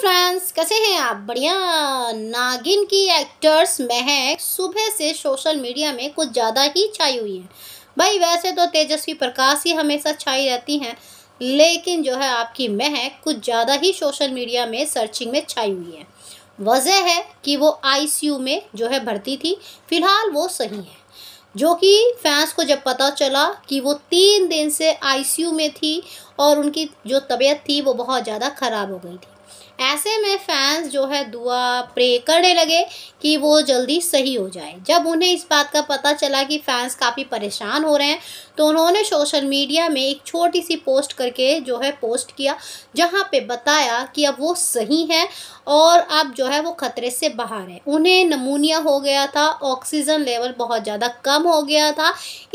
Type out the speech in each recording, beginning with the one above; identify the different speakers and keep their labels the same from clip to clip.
Speaker 1: friends कैसे हैं आप बढ़िया नागिन की एक्टर्स महक सुबह से सोशल मीडिया में कुछ ज़्यादा ही छाई हुई है भाई वैसे तो तेजस्वी प्रकाश ही हमेशा छाई रहती हैं लेकिन जो है आपकी महक कुछ ज़्यादा ही सोशल मीडिया में सर्चिंग में छाई हुई है वजह है कि वो आईसीयू में जो है भर्ती थी फिलहाल वो सही है जो कि फैंस को जब पता चला कि वो तीन दिन से आईसीयू में थी और उनकी जो तबीयत थी वो बहुत ज़्यादा ख़राब हो गई थी ऐसे में फैंस जो है दुआ प्रे करने लगे कि वो जल्दी सही हो जाए जब उन्हें इस बात का पता चला कि फैंस काफ़ी परेशान हो रहे हैं तो उन्होंने सोशल मीडिया में एक छोटी सी पोस्ट करके जो है पोस्ट किया जहाँ पे बताया कि अब वो सही हैं और अब जो है वो ख़तरे से बाहर है उन्हें नमूनिया हो गया था ऑक्सीजन लेवल बहुत ज़्यादा कम हो गया था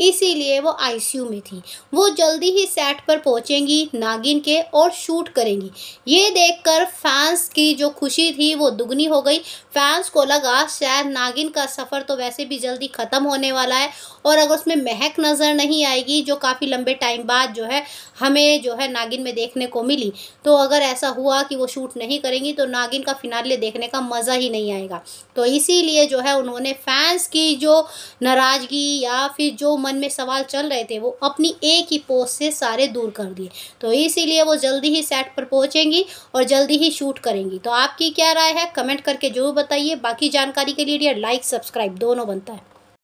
Speaker 1: इसीलिए वो आईसीयू में थी वो जल्दी ही सेट पर पहुँचेंगी नागिन के और शूट करेंगी ये देखकर fala फैंस की जो खुशी थी वो दुगनी हो गई फैंस को लगा शायद नागिन का सफ़र तो वैसे भी जल्दी ख़त्म होने वाला है और अगर उसमें महक नज़र नहीं आएगी जो काफ़ी लंबे टाइम बाद जो है हमें जो है नागिन में देखने को मिली तो अगर ऐसा हुआ कि वो शूट नहीं करेंगी तो नागिन का फिनाले देखने का मज़ा ही नहीं आएगा तो इसीलिए जो है उन्होंने फैंस की जो नाराज़गी या फिर जो मन में सवाल चल रहे थे वो अपनी एक ही पोस्ट से सारे दूर कर दिए तो इसीलिए वो जल्दी ही सेट पर पहुंचेंगी और जल्दी ही शूट करेंगी तो आपकी क्या राय है कमेंट करके जरूर बताइए बाकी जानकारी के लिए डियर लाइक सब्सक्राइब दोनों बनता है